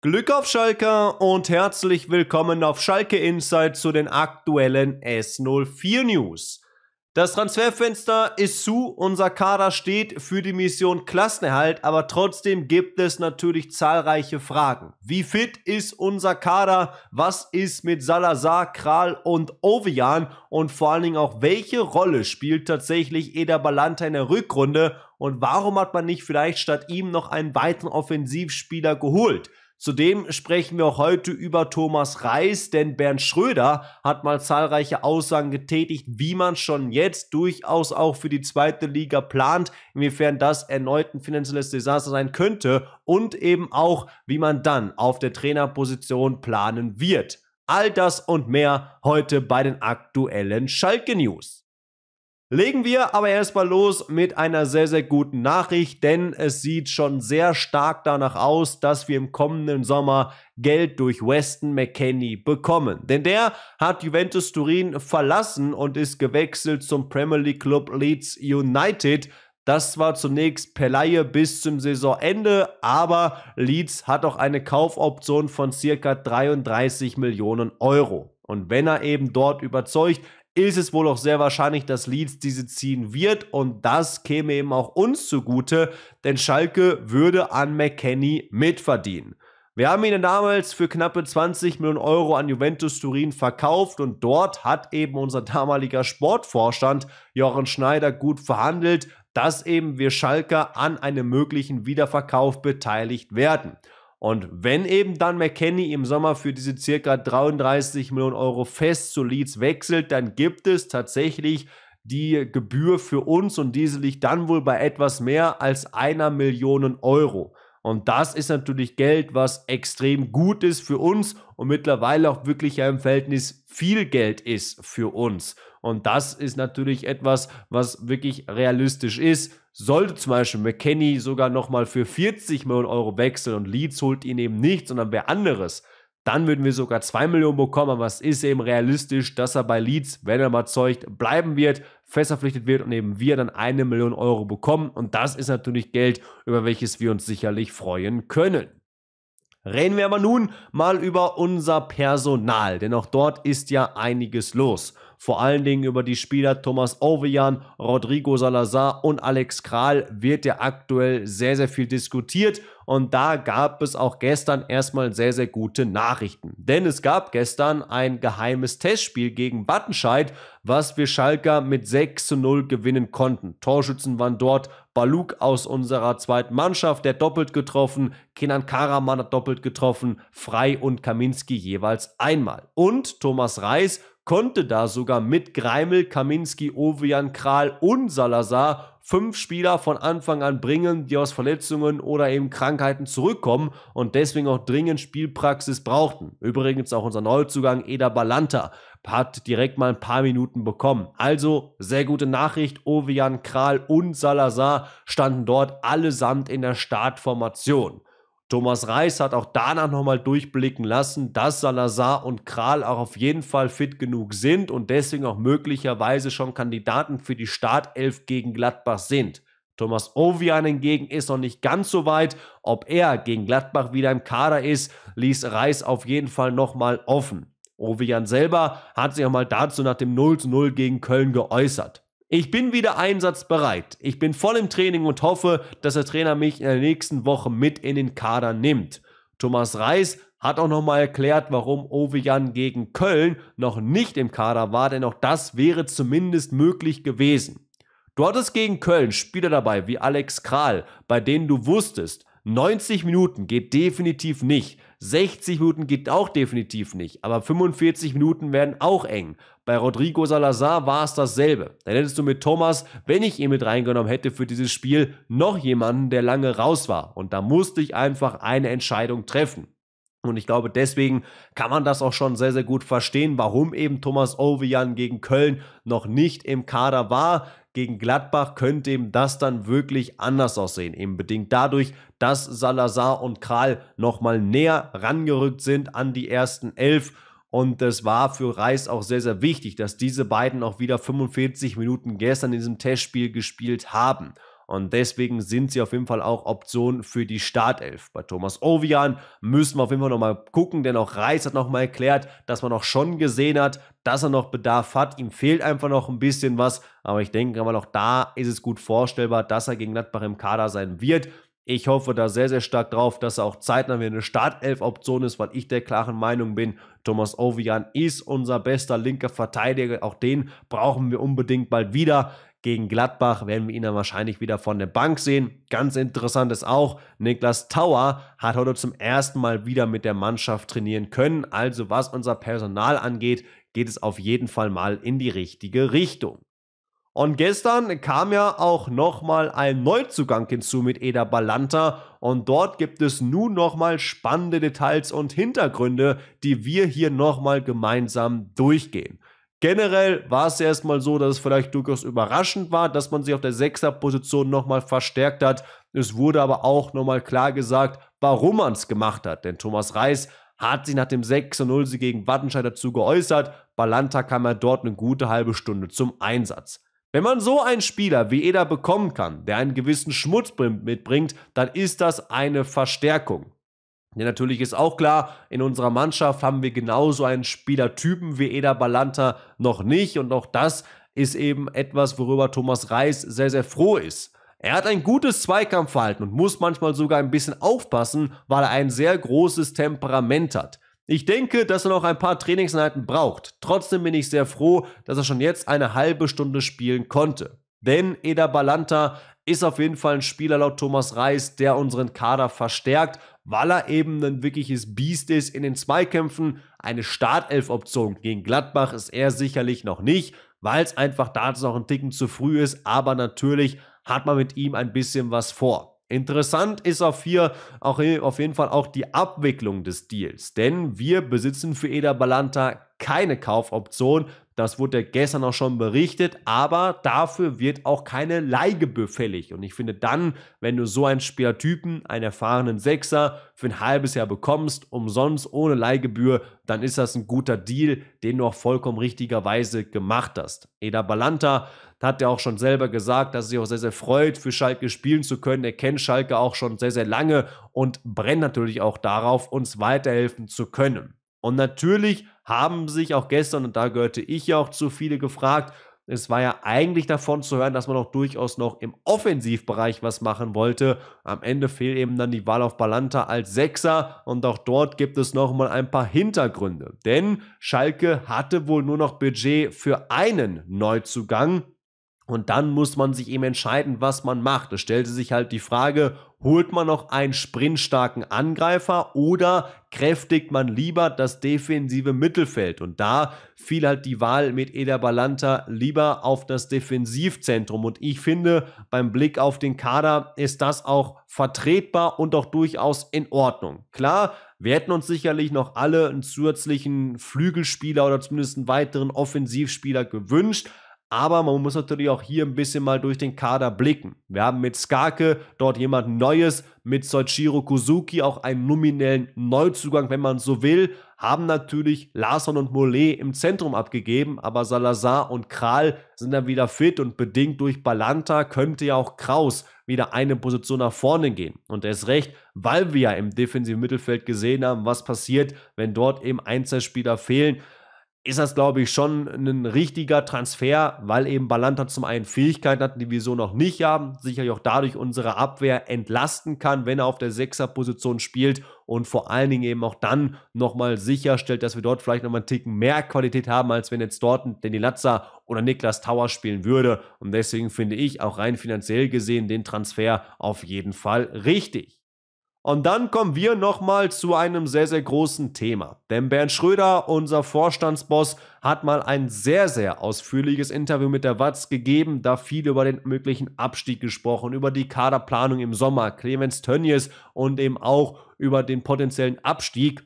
Glück auf Schalke und herzlich willkommen auf Schalke Insight zu den aktuellen S04 News. Das Transferfenster ist zu, unser Kader steht für die Mission Klassenerhalt, aber trotzdem gibt es natürlich zahlreiche Fragen. Wie fit ist unser Kader? Was ist mit Salazar, Kral und Ovian? Und vor allen Dingen auch, welche Rolle spielt tatsächlich Eder Balanta in der Rückrunde? Und warum hat man nicht vielleicht statt ihm noch einen weiteren Offensivspieler geholt? Zudem sprechen wir auch heute über Thomas Reis, denn Bernd Schröder hat mal zahlreiche Aussagen getätigt, wie man schon jetzt durchaus auch für die zweite Liga plant, inwiefern das erneut ein finanzielles Desaster sein könnte und eben auch, wie man dann auf der Trainerposition planen wird. All das und mehr heute bei den aktuellen Schalke News. Legen wir aber erstmal los mit einer sehr, sehr guten Nachricht, denn es sieht schon sehr stark danach aus, dass wir im kommenden Sommer Geld durch Weston McKenney bekommen. Denn der hat Juventus Turin verlassen und ist gewechselt zum Premier League Club Leeds United. Das war zunächst per Laie bis zum Saisonende, aber Leeds hat auch eine Kaufoption von circa 33 Millionen Euro. Und wenn er eben dort überzeugt, ist es wohl auch sehr wahrscheinlich, dass Leeds diese ziehen wird und das käme eben auch uns zugute, denn Schalke würde an McKenny mitverdienen. Wir haben ihn damals für knappe 20 Millionen Euro an Juventus Turin verkauft und dort hat eben unser damaliger Sportvorstand Jochen Schneider gut verhandelt, dass eben wir Schalker an einem möglichen Wiederverkauf beteiligt werden. Und wenn eben dann McKenny im Sommer für diese circa 33 Millionen Euro fest zu Leeds wechselt, dann gibt es tatsächlich die Gebühr für uns und diese liegt dann wohl bei etwas mehr als einer Million Euro. Und das ist natürlich Geld, was extrem gut ist für uns und mittlerweile auch wirklich ja im Verhältnis viel Geld ist für uns. Und das ist natürlich etwas, was wirklich realistisch ist. Sollte zum Beispiel McKenny sogar nochmal für 40 Millionen Euro wechseln und Leeds holt ihn eben nicht, sondern wer anderes, dann würden wir sogar 2 Millionen bekommen. Aber es ist eben realistisch, dass er bei Leeds, wenn er mal zeugt, bleiben wird, festverpflichtet wird und eben wir dann eine Million Euro bekommen. Und das ist natürlich Geld, über welches wir uns sicherlich freuen können. Reden wir aber nun mal über unser Personal, denn auch dort ist ja einiges los. Vor allen Dingen über die Spieler Thomas Ovejan, Rodrigo Salazar und Alex Kral wird ja aktuell sehr, sehr viel diskutiert. Und da gab es auch gestern erstmal sehr, sehr gute Nachrichten. Denn es gab gestern ein geheimes Testspiel gegen Wattenscheid, was wir Schalker mit 6 zu 0 gewinnen konnten. Torschützen waren dort Baluk aus unserer zweiten Mannschaft, der doppelt getroffen, Kenan Karaman hat doppelt getroffen, Frei und Kaminski jeweils einmal. Und Thomas Reis konnte da sogar mit Greimel, Kaminski, Ovian, Kral und Salazar fünf Spieler von Anfang an bringen, die aus Verletzungen oder eben Krankheiten zurückkommen und deswegen auch dringend Spielpraxis brauchten. Übrigens auch unser Neuzugang Eda Balanta hat direkt mal ein paar Minuten bekommen. Also sehr gute Nachricht, Ovian, Kral und Salazar standen dort allesamt in der Startformation. Thomas Reis hat auch danach nochmal durchblicken lassen, dass Salazar und Kral auch auf jeden Fall fit genug sind und deswegen auch möglicherweise schon Kandidaten für die Startelf gegen Gladbach sind. Thomas Ovian hingegen ist noch nicht ganz so weit. Ob er gegen Gladbach wieder im Kader ist, ließ Reis auf jeden Fall nochmal offen. Ovian selber hat sich auch mal dazu nach dem 0 zu 0 gegen Köln geäußert. Ich bin wieder einsatzbereit. Ich bin voll im Training und hoffe, dass der Trainer mich in der nächsten Woche mit in den Kader nimmt. Thomas Reis hat auch nochmal erklärt, warum Ovejan gegen Köln noch nicht im Kader war, denn auch das wäre zumindest möglich gewesen. Du hattest gegen Köln Spieler dabei wie Alex Kral, bei denen du wusstest, 90 Minuten geht definitiv nicht, 60 Minuten geht auch definitiv nicht, aber 45 Minuten werden auch eng. Bei Rodrigo Salazar war es dasselbe. Dann hättest du mit Thomas, wenn ich ihn mit reingenommen hätte für dieses Spiel, noch jemanden, der lange raus war. Und da musste ich einfach eine Entscheidung treffen. Und ich glaube, deswegen kann man das auch schon sehr, sehr gut verstehen, warum eben Thomas Ovejan gegen Köln noch nicht im Kader war. Gegen Gladbach könnte eben das dann wirklich anders aussehen. Eben bedingt dadurch, dass Salazar und Kral nochmal näher rangerückt sind an die ersten elf. Und das war für Reis auch sehr, sehr wichtig, dass diese beiden auch wieder 45 Minuten gestern in diesem Testspiel gespielt haben. Und deswegen sind sie auf jeden Fall auch Option für die Startelf. Bei Thomas Ovian müssen wir auf jeden Fall nochmal gucken, denn auch Reis hat nochmal erklärt, dass man auch schon gesehen hat, dass er noch Bedarf hat. Ihm fehlt einfach noch ein bisschen was. Aber ich denke mal, auch da ist es gut vorstellbar, dass er gegen Gladbach im Kader sein wird. Ich hoffe da sehr, sehr stark drauf, dass er auch zeitnah wieder eine Startelf-Option ist, weil ich der klaren Meinung bin, Thomas Ovian ist unser bester linker Verteidiger. Auch den brauchen wir unbedingt bald wieder. Gegen Gladbach werden wir ihn dann wahrscheinlich wieder von der Bank sehen. Ganz interessant ist auch, Niklas Tauer hat heute zum ersten Mal wieder mit der Mannschaft trainieren können. Also was unser Personal angeht, geht es auf jeden Fall mal in die richtige Richtung. Und gestern kam ja auch nochmal ein Neuzugang hinzu mit Eda Balanta und dort gibt es nun nochmal spannende Details und Hintergründe, die wir hier nochmal gemeinsam durchgehen. Generell war es erstmal so, dass es vielleicht durchaus überraschend war, dass man sich auf der Sechser-Position nochmal verstärkt hat. Es wurde aber auch nochmal klar gesagt, warum man es gemacht hat. Denn Thomas Reis hat sich nach dem 6 0 gegen Wattenscheid dazu geäußert. Balanta kam ja dort eine gute halbe Stunde zum Einsatz. Wenn man so einen Spieler wie Eder bekommen kann, der einen gewissen Schmutz mitbringt, dann ist das eine Verstärkung. Ja, natürlich ist auch klar, in unserer Mannschaft haben wir genauso einen Spielertypen wie Eder Balanta noch nicht und auch das ist eben etwas, worüber Thomas Reis sehr, sehr froh ist. Er hat ein gutes Zweikampfverhalten und muss manchmal sogar ein bisschen aufpassen, weil er ein sehr großes Temperament hat. Ich denke, dass er noch ein paar Trainingseinheiten braucht. Trotzdem bin ich sehr froh, dass er schon jetzt eine halbe Stunde spielen konnte. Denn Eder Balanta ist auf jeden Fall ein Spieler laut Thomas Reis, der unseren Kader verstärkt, weil er eben ein wirkliches Biest ist in den Zweikämpfen. Eine Startelf-Option gegen Gladbach ist er sicherlich noch nicht, weil es einfach dazu noch ein Ticken zu früh ist. Aber natürlich hat man mit ihm ein bisschen was vor. Interessant ist auf hier auch auf jeden Fall auch die Abwicklung des Deals, denn wir besitzen für Eder Balanta keine Kaufoption. Das wurde gestern auch schon berichtet, aber dafür wird auch keine Leihgebühr fällig. Und ich finde dann, wenn du so einen Spielertypen, einen erfahrenen Sechser, für ein halbes Jahr bekommst, umsonst ohne Leihgebühr, dann ist das ein guter Deal, den du auch vollkommen richtigerweise gemacht hast. Eda Balanta hat ja auch schon selber gesagt, dass er sich auch sehr, sehr freut, für Schalke spielen zu können. Er kennt Schalke auch schon sehr, sehr lange und brennt natürlich auch darauf, uns weiterhelfen zu können. Und natürlich haben sich auch gestern, und da gehörte ich ja auch zu viele gefragt, es war ja eigentlich davon zu hören, dass man auch durchaus noch im Offensivbereich was machen wollte. Am Ende fehlt eben dann die Wahl auf Balanta als Sechser und auch dort gibt es nochmal ein paar Hintergründe. Denn Schalke hatte wohl nur noch Budget für einen Neuzugang und dann muss man sich eben entscheiden, was man macht. Es stellte sich halt die Frage, holt man noch einen sprintstarken Angreifer oder kräftigt man lieber das defensive Mittelfeld? Und da fiel halt die Wahl mit Eder Balanta lieber auf das Defensivzentrum. Und ich finde, beim Blick auf den Kader ist das auch vertretbar und auch durchaus in Ordnung. Klar, wir hätten uns sicherlich noch alle einen zusätzlichen Flügelspieler oder zumindest einen weiteren Offensivspieler gewünscht. Aber man muss natürlich auch hier ein bisschen mal durch den Kader blicken. Wir haben mit Skake dort jemand Neues, mit Soichiro Kuzuki auch einen nominellen Neuzugang, wenn man so will. Haben natürlich Larson und Mollet im Zentrum abgegeben, aber Salazar und Kral sind dann wieder fit und bedingt durch Balanta könnte ja auch Kraus wieder eine Position nach vorne gehen. Und er ist recht, weil wir ja im defensiven Mittelfeld gesehen haben, was passiert, wenn dort eben Einzelspieler fehlen ist das, glaube ich, schon ein richtiger Transfer, weil eben Balanta zum einen Fähigkeiten hat, die wir so noch nicht haben, sicherlich auch dadurch unsere Abwehr entlasten kann, wenn er auf der Sechserposition spielt und vor allen Dingen eben auch dann nochmal sicherstellt, dass wir dort vielleicht nochmal einen Ticken mehr Qualität haben, als wenn jetzt dort Danny Latza oder Niklas Tauer spielen würde. Und deswegen finde ich auch rein finanziell gesehen den Transfer auf jeden Fall richtig. Und dann kommen wir nochmal zu einem sehr, sehr großen Thema. Denn Bernd Schröder, unser Vorstandsboss, hat mal ein sehr, sehr ausführliches Interview mit der Watz gegeben, da viel über den möglichen Abstieg gesprochen, über die Kaderplanung im Sommer, Clemens Tönnies und eben auch über den potenziellen Abstieg.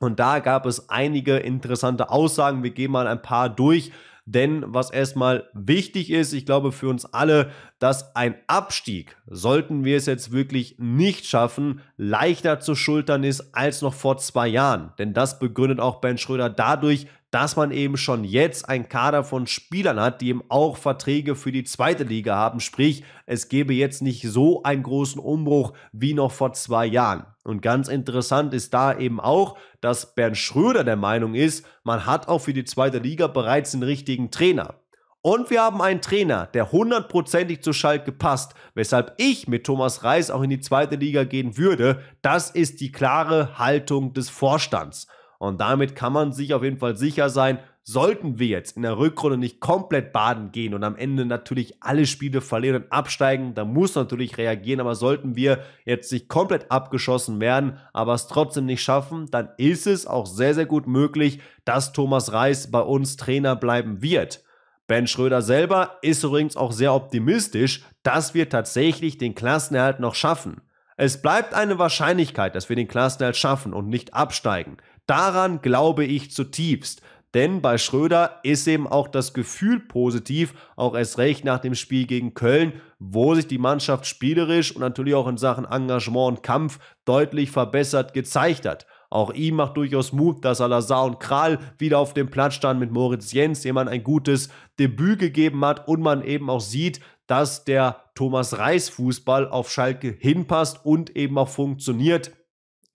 Und da gab es einige interessante Aussagen. Wir gehen mal ein paar durch. Denn was erstmal wichtig ist, ich glaube für uns alle, dass ein Abstieg, sollten wir es jetzt wirklich nicht schaffen, leichter zu schultern ist als noch vor zwei Jahren. Denn das begründet auch Ben Schröder dadurch, dass man eben schon jetzt einen Kader von Spielern hat, die eben auch Verträge für die zweite Liga haben. Sprich, es gäbe jetzt nicht so einen großen Umbruch wie noch vor zwei Jahren. Und ganz interessant ist da eben auch, dass Bernd Schröder der Meinung ist, man hat auch für die zweite Liga bereits den richtigen Trainer. Und wir haben einen Trainer, der hundertprozentig zu Schalke gepasst, weshalb ich mit Thomas Reis auch in die zweite Liga gehen würde. Das ist die klare Haltung des Vorstands. Und damit kann man sich auf jeden Fall sicher sein, sollten wir jetzt in der Rückrunde nicht komplett baden gehen und am Ende natürlich alle Spiele verlieren und absteigen, da muss natürlich reagieren, aber sollten wir jetzt nicht komplett abgeschossen werden, aber es trotzdem nicht schaffen, dann ist es auch sehr, sehr gut möglich, dass Thomas Reis bei uns Trainer bleiben wird. Ben Schröder selber ist übrigens auch sehr optimistisch, dass wir tatsächlich den Klassenerhalt noch schaffen. Es bleibt eine Wahrscheinlichkeit, dass wir den Klassenerhalt schaffen und nicht absteigen. Daran glaube ich zutiefst. Denn bei Schröder ist eben auch das Gefühl positiv, auch erst recht nach dem Spiel gegen Köln, wo sich die Mannschaft spielerisch und natürlich auch in Sachen Engagement und Kampf deutlich verbessert gezeigt hat. Auch ihm macht durchaus Mut, dass Salazar und Kral wieder auf dem Platz standen mit Moritz Jens, jemand ein gutes Debüt gegeben hat und man eben auch sieht, dass der Thomas Reis Fußball auf Schalke hinpasst und eben auch funktioniert.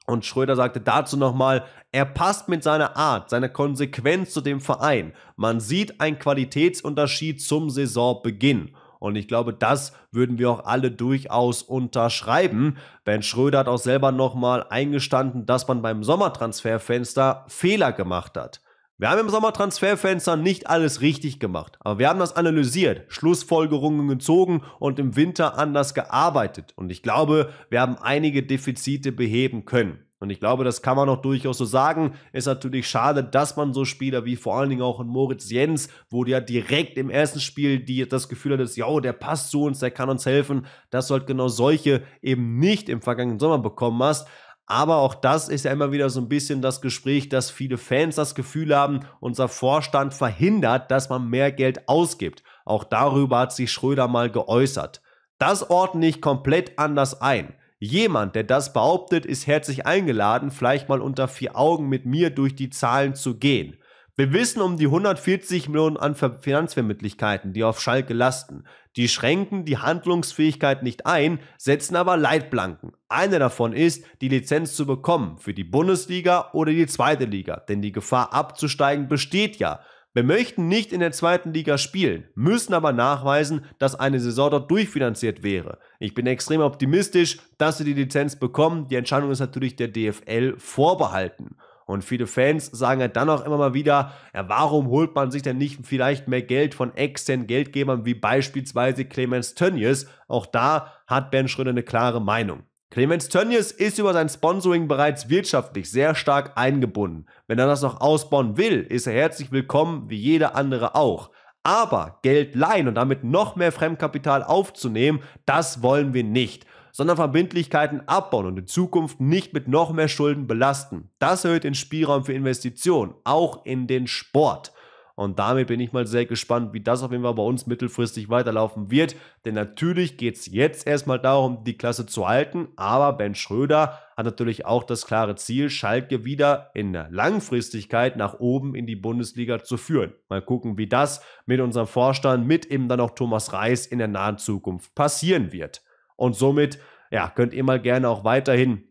Und Schröder sagte dazu nochmal, er passt mit seiner Art, seiner Konsequenz zu dem Verein. Man sieht einen Qualitätsunterschied zum Saisonbeginn. Und ich glaube, das würden wir auch alle durchaus unterschreiben. Denn Schröder hat auch selber nochmal eingestanden, dass man beim Sommertransferfenster Fehler gemacht hat. Wir haben im Sommertransferfenster nicht alles richtig gemacht, aber wir haben das analysiert, Schlussfolgerungen gezogen und im Winter anders gearbeitet. Und ich glaube, wir haben einige Defizite beheben können. Und ich glaube, das kann man auch durchaus so sagen. Ist natürlich schade, dass man so Spieler wie vor allen Dingen auch in Moritz Jens, wo ja direkt im ersten Spiel die, das Gefühl hat, ja, der passt zu uns, der kann uns helfen, dass du halt genau solche eben nicht im vergangenen Sommer bekommen hast. Aber auch das ist ja immer wieder so ein bisschen das Gespräch, dass viele Fans das Gefühl haben, unser Vorstand verhindert, dass man mehr Geld ausgibt. Auch darüber hat sich Schröder mal geäußert. Das ordne ich komplett anders ein. Jemand, der das behauptet, ist herzlich eingeladen, vielleicht mal unter vier Augen mit mir durch die Zahlen zu gehen. Wir wissen um die 140 Millionen an Finanzvermittlichkeiten, die auf Schalke lasten. Die schränken die Handlungsfähigkeit nicht ein, setzen aber Leitplanken. Eine davon ist, die Lizenz zu bekommen für die Bundesliga oder die zweite Liga, denn die Gefahr abzusteigen besteht ja. Wir möchten nicht in der zweiten Liga spielen, müssen aber nachweisen, dass eine Saison dort durchfinanziert wäre. Ich bin extrem optimistisch, dass sie die Lizenz bekommen. Die Entscheidung ist natürlich der DFL vorbehalten. Und viele Fans sagen halt dann auch immer mal wieder, ja, warum holt man sich denn nicht vielleicht mehr Geld von externen Geldgebern wie beispielsweise Clemens Tönnies? Auch da hat Ben Schröder eine klare Meinung. Clemens Tönnies ist über sein Sponsoring bereits wirtschaftlich sehr stark eingebunden. Wenn er das noch ausbauen will, ist er herzlich willkommen, wie jeder andere auch. Aber Geld leihen und damit noch mehr Fremdkapital aufzunehmen, das wollen wir nicht sondern Verbindlichkeiten abbauen und in Zukunft nicht mit noch mehr Schulden belasten. Das erhöht den Spielraum für Investitionen, auch in den Sport. Und damit bin ich mal sehr gespannt, wie das auf jeden Fall bei uns mittelfristig weiterlaufen wird. Denn natürlich geht es jetzt erstmal darum, die Klasse zu halten. Aber Ben Schröder hat natürlich auch das klare Ziel, Schalke wieder in der Langfristigkeit nach oben in die Bundesliga zu führen. Mal gucken, wie das mit unserem Vorstand, mit eben dann auch Thomas Reis in der nahen Zukunft passieren wird. Und somit, ja, könnt ihr mal gerne auch weiterhin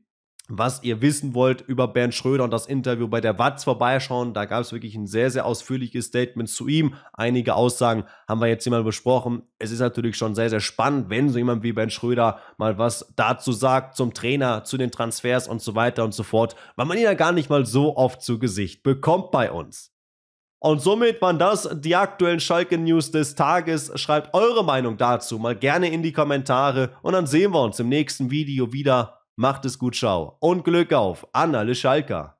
was ihr wissen wollt über Bernd Schröder und das Interview bei der Watz vorbeischauen. Da gab es wirklich ein sehr, sehr ausführliches Statement zu ihm. Einige Aussagen haben wir jetzt hier mal besprochen. Es ist natürlich schon sehr, sehr spannend, wenn so jemand wie Bernd Schröder mal was dazu sagt zum Trainer, zu den Transfers und so weiter und so fort, weil man ihn ja gar nicht mal so oft zu Gesicht bekommt bei uns. Und somit waren das die aktuellen Schalke-News des Tages. Schreibt eure Meinung dazu mal gerne in die Kommentare und dann sehen wir uns im nächsten Video wieder. Macht es gut, ciao und Glück auf an alle Schalker.